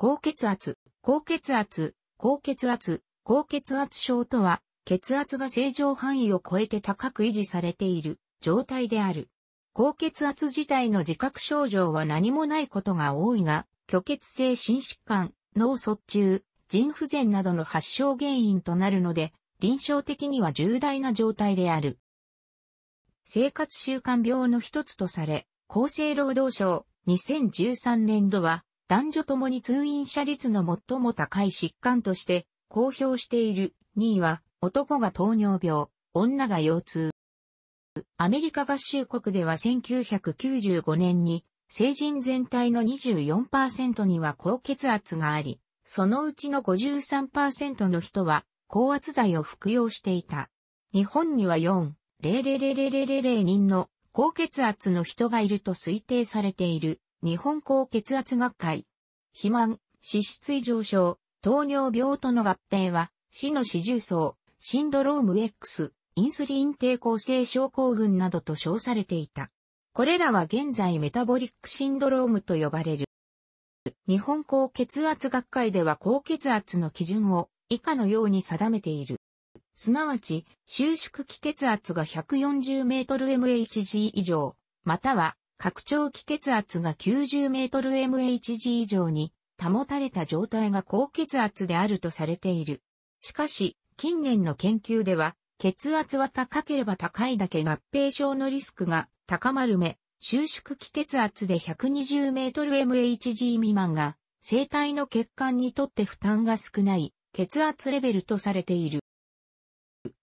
高血圧、高血圧、高血圧、高血圧症とは、血圧が正常範囲を超えて高く維持されている状態である。高血圧自体の自覚症状は何もないことが多いが、虚血性心疾患、脳卒中、腎不全などの発症原因となるので、臨床的には重大な状態である。生活習慣病の一つとされ、厚生労働省2013年度は男女ともに通院者率の最も高い疾患として公表している。2位は、男が糖尿病、女が腰痛。アメリカ合衆国では1995年に、成人全体の24%には高血圧があり、そのうちの53%の人は高圧剤を服用していた。日本には4、00000人の高血圧の人がいると推定されている。日本高血圧学会。肥満、脂質異常症、糖尿病との合併は、死の死重層、シンドローム X、インスリン抵抗性症候群などと称されていた。これらは現在メタボリックシンドロームと呼ばれる。日本高血圧学会では高血圧の基準を以下のように定めている。すなわち、収縮期血圧が140メートル MHg 以上、または拡張気血圧が 90mmHg 以上に保たれた状態が高血圧であるとされている。しかし、近年の研究では、血圧は高ければ高いだけ合併症のリスクが高まるめ、収縮気血圧で 120mmHg 未満が、生体の血管にとって負担が少ない血圧レベルとされている。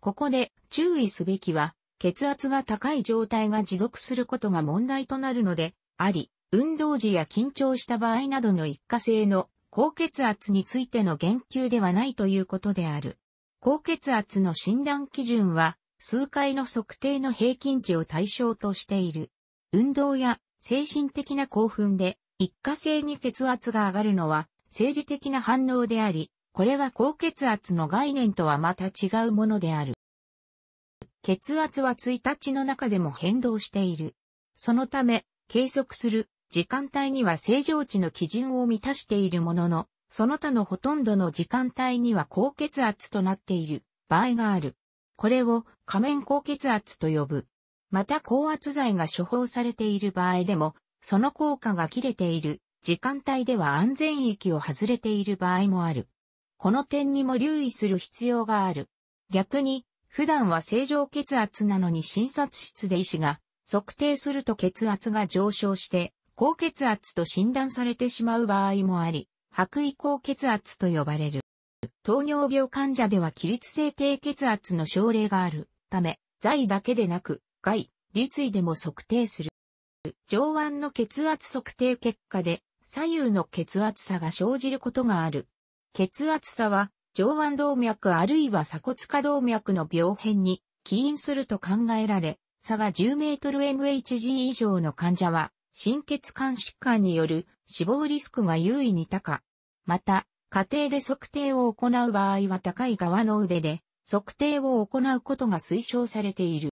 ここで注意すべきは、血圧が高い状態が持続することが問題となるので、あり、運動時や緊張した場合などの一過性の高血圧についての言及ではないということである。高血圧の診断基準は、数回の測定の平均値を対象としている。運動や精神的な興奮で一過性に血圧が上がるのは生理的な反応であり、これは高血圧の概念とはまた違うものである。血圧は1日の中でも変動している。そのため、計測する時間帯には正常値の基準を満たしているものの、その他のほとんどの時間帯には高血圧となっている場合がある。これを仮面高血圧と呼ぶ。また高圧剤が処方されている場合でも、その効果が切れている時間帯では安全域を外れている場合もある。この点にも留意する必要がある。逆に、普段は正常血圧なのに診察室で医師が測定すると血圧が上昇して、高血圧と診断されてしまう場合もあり、白衣高血圧と呼ばれる。糖尿病患者では起立性低血圧の症例があるため、在だけでなく、外、立位でも測定する。上腕の血圧測定結果で左右の血圧差が生じることがある。血圧差は上腕動脈あるいは鎖骨下動脈の病変に起因すると考えられ、差が10メートル MHG 以上の患者は、心血管疾患による死亡リスクが優位に高。また、家庭で測定を行う場合は高い側の腕で測定を行うことが推奨されている。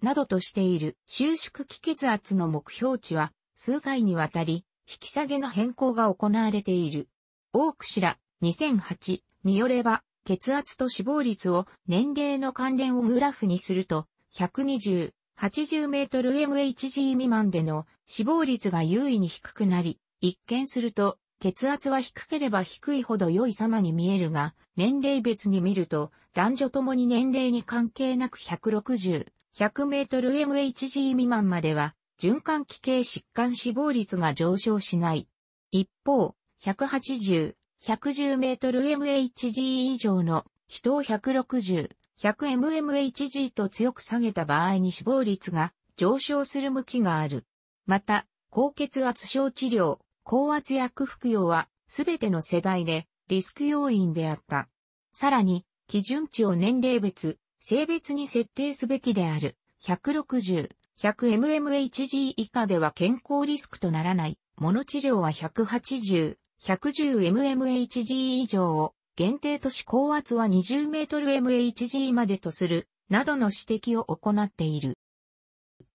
などとしている収縮気血圧の目標値は数回にわたり引き下げの変更が行われている。多くしら2008によれば、血圧と死亡率を年齢の関連をグラフにすると、120、80メートル MHG 未満での死亡率が優位に低くなり、一見すると、血圧は低ければ低いほど良い様に見えるが、年齢別に見ると、男女ともに年齢に関係なく160、100メートル MHG 未満までは、循環器系疾患死亡率が上昇しない。一方、180、110m/mHg 以上の人を160、100mmHg と強く下げた場合に死亡率が上昇する向きがある。また、高血圧症治療、高圧薬服用はすべての世代でリスク要因であった。さらに、基準値を年齢別、性別に設定すべきである。160、100mmHg 以下では健康リスクとならない。物治療は180、110mmHg 以上を限定都市高圧は 20mmHg までとする、などの指摘を行っている。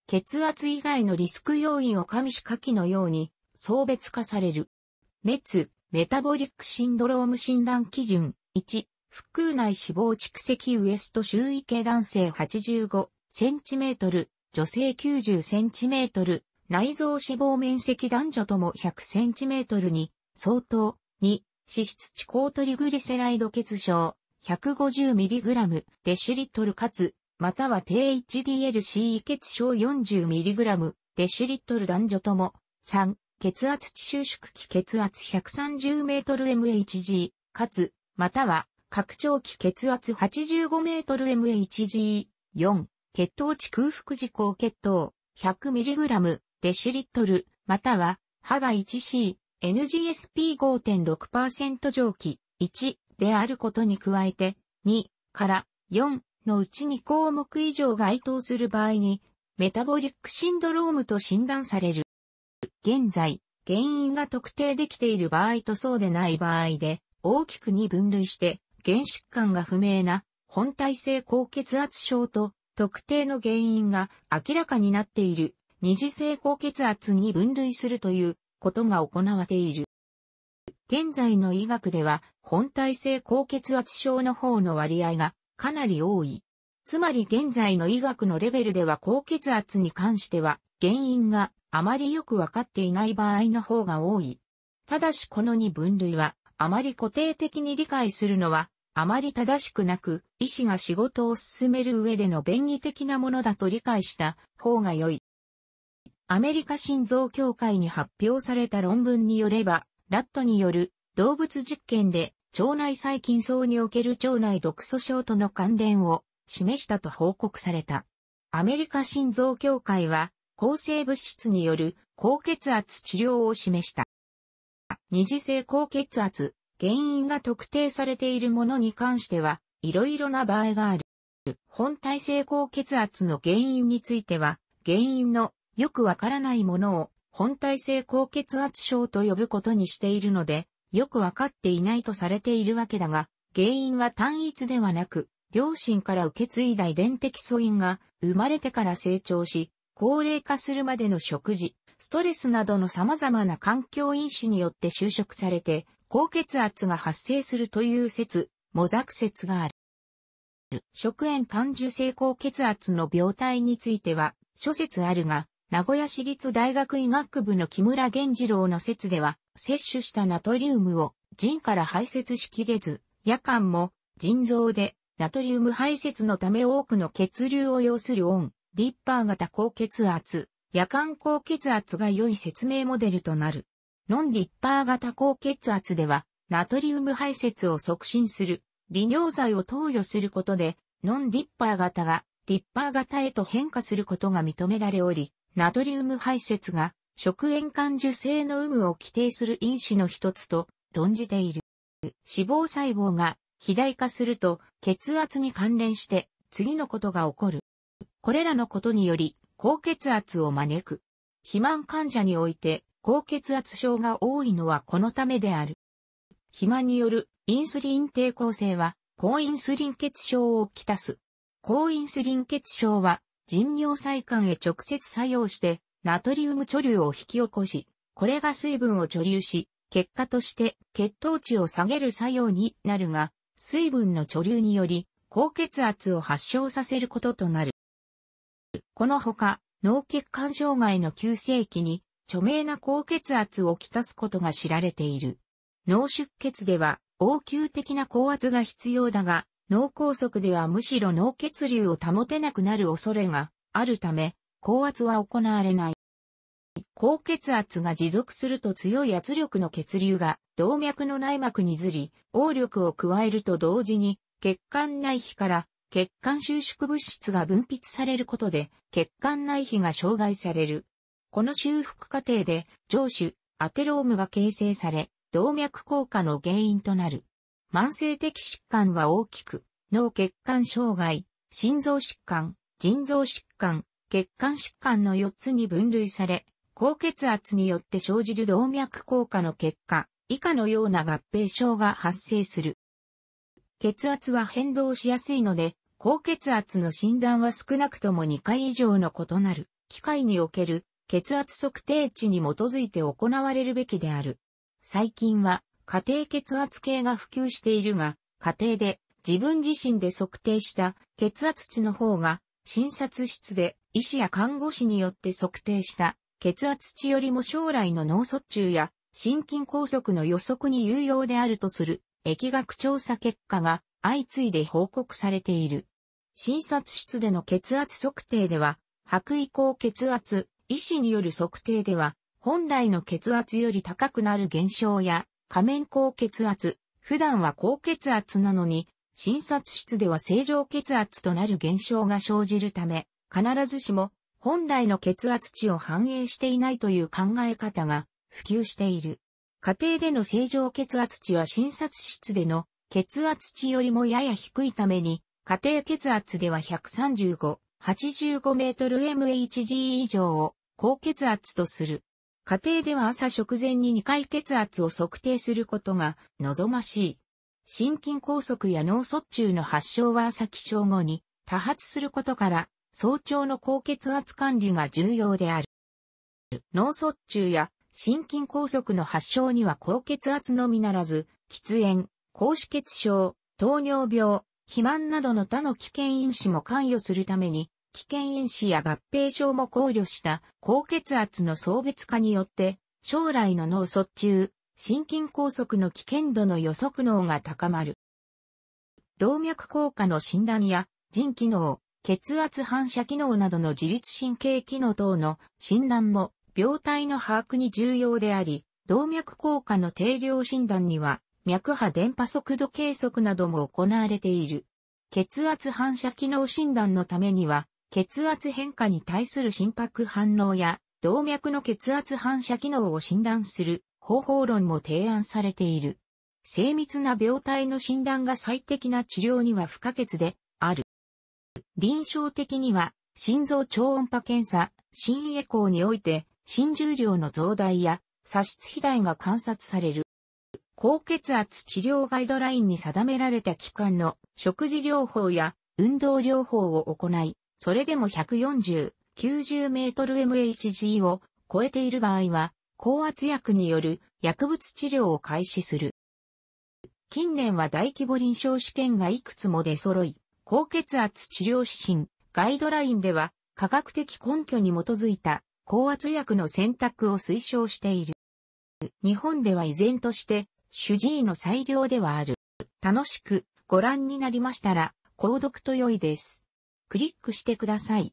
血圧以外のリスク要因を加味し下記のように、層別化される。メツ、メタボリックシンドローム診断基準、1、腹腔内脂肪蓄積ウエスト周囲系男性 85cm、女性 90cm、内臓脂肪面積男女とも 100cm に相当、2、脂質地高トリグリセライド血症、150mg デシリットルかつ、または低 HDLC 血症 40mg デシリットル男女とも、3、血圧地収縮期血圧 130mHg かつ、または、拡張期血圧 85mHg、4、血糖値空腹時高血糖 100mg デシリットル、または、幅 1C NGSP5.6% 蒸気1であることに加えて2から4のうち2項目以上該当する場合にメタボリックシンドロームと診断される。現在、原因が特定できている場合とそうでない場合で大きくに分類して原疾患が不明な本体性高血圧症と特定の原因が明らかになっている二次性高血圧に分類するということが行われている。現在の医学では、本体性高血圧症の方の割合がかなり多い。つまり現在の医学のレベルでは高血圧に関しては、原因があまりよくわかっていない場合の方が多い。ただしこの2分類は、あまり固定的に理解するのは、あまり正しくなく、医師が仕事を進める上での便宜的なものだと理解した方が良い。アメリカ心臓協会に発表された論文によれば、ラットによる動物実験で腸内細菌層における腸内毒素症との関連を示したと報告された。アメリカ心臓協会は抗生物質による高血圧治療を示した。二次性高血圧、原因が特定されているものに関しては、いろいろな場合がある。本体性高血圧の原因については、原因のよくわからないものを本体性高血圧症と呼ぶことにしているので、よくわかっていないとされているわけだが、原因は単一ではなく、両親から受け継いだ遺伝的素因が生まれてから成長し、高齢化するまでの食事、ストレスなどの様々な環境因子によって就職されて、高血圧が発生するという説、模索説がある。食塩感受性高血圧の病態については、諸説あるが、名古屋市立大学医学部の木村源次郎の説では、摂取したナトリウムを腎から排泄しきれず、夜間も腎臓でナトリウム排泄のため多くの血流を要するオン、ディッパー型高血圧、夜間高血圧が良い説明モデルとなる。ノンディッパー型高血圧では、ナトリウム排泄を促進する、利尿剤を投与することで、ノンディッパー型が、ディッパー型へと変化することが認められおり、ナトリウム排泄が食塩感受性の有無を規定する因子の一つと論じている。脂肪細胞が肥大化すると血圧に関連して次のことが起こる。これらのことにより高血圧を招く。肥満患者において高血圧症が多いのはこのためである。肥満によるインスリン抵抗性は高インスリン血症をきたす。高インスリン血症は人尿細管へ直接作用して、ナトリウム貯留を引き起こし、これが水分を貯留し、結果として血糖値を下げる作用になるが、水分の貯留により、高血圧を発症させることとなる。このほか、脳血管障害の急性期に、著名な高血圧をきたすことが知られている。脳出血では、応急的な高圧が必要だが、脳梗塞ではむしろ脳血流を保てなくなる恐れがあるため、高圧は行われない。高血圧が持続すると強い圧力の血流が動脈の内膜にずり、応力を加えると同時に血管内皮から血管収縮物質が分泌されることで血管内皮が障害される。この修復過程で上手アテロームが形成され、動脈硬化の原因となる。慢性的疾患は大きく、脳血管障害、心臓疾患、腎臓疾患、血管疾患の4つに分類され、高血圧によって生じる動脈硬化の結果、以下のような合併症が発生する。血圧は変動しやすいので、高血圧の診断は少なくとも2回以上の異なる機械における血圧測定値に基づいて行われるべきである。最近は家庭血圧計が普及しているが、家庭で自分自身で測定した血圧値の方が、診察室で医師や看護師によって測定した血圧値よりも将来の脳卒中や心筋梗塞の予測に有用であるとする疫学調査結果が相次いで報告されている。診察室での血圧測定では、白衣高血圧、医師による測定では、本来の血圧より高くなる現象や、仮面高血圧、普段は高血圧なのに、診察室では正常血圧となる現象が生じるため、必ずしも本来の血圧値を反映していないという考え方が普及している。家庭での正常血圧値は診察室での血圧値よりもやや低いために、家庭血圧では135、85メートル MHg 以上を高血圧とする。家庭では朝食前に2回血圧を測定することが望ましい。心筋梗塞や脳卒中の発症は朝起床後に多発することから早朝の高血圧管理が重要である。脳卒中や心筋梗塞の発症には高血圧のみならず、喫煙、高脂血症、糖尿病、肥満などの他の危険因子も関与するために危険因子や合併症も考慮した高血圧の送別化によって、将来の脳卒中、心筋梗塞の危険度の予測能が高まる。動脈硬化の診断や腎機能、血圧反射機能などの自律神経機能等の診断も病態の把握に重要であり、動脈硬化の定量診断には脈波電波速度計測なども行われている。血圧反射機能診断のためには血圧変化に対する心拍反応や動脈の血圧反射機能を診断する方法論も提案されている。精密な病態の診断が最適な治療には不可欠である。臨床的には心臓超音波検査、心エコーにおいて心重量の増大や差出肥大が観察される。高血圧治療ガイドラインに定められた期間の食事療法や運動療法を行い、それでも140、90メートル MHG を超えている場合は、高圧薬による薬物治療を開始する。近年は大規模臨床試験がいくつも出揃い、高血圧治療指針、ガイドラインでは、科学的根拠に基づいた高圧薬の選択を推奨している。日本では依然として、主治医の裁量ではある。楽しくご覧になりましたら、購読と良いです。クリックしてください。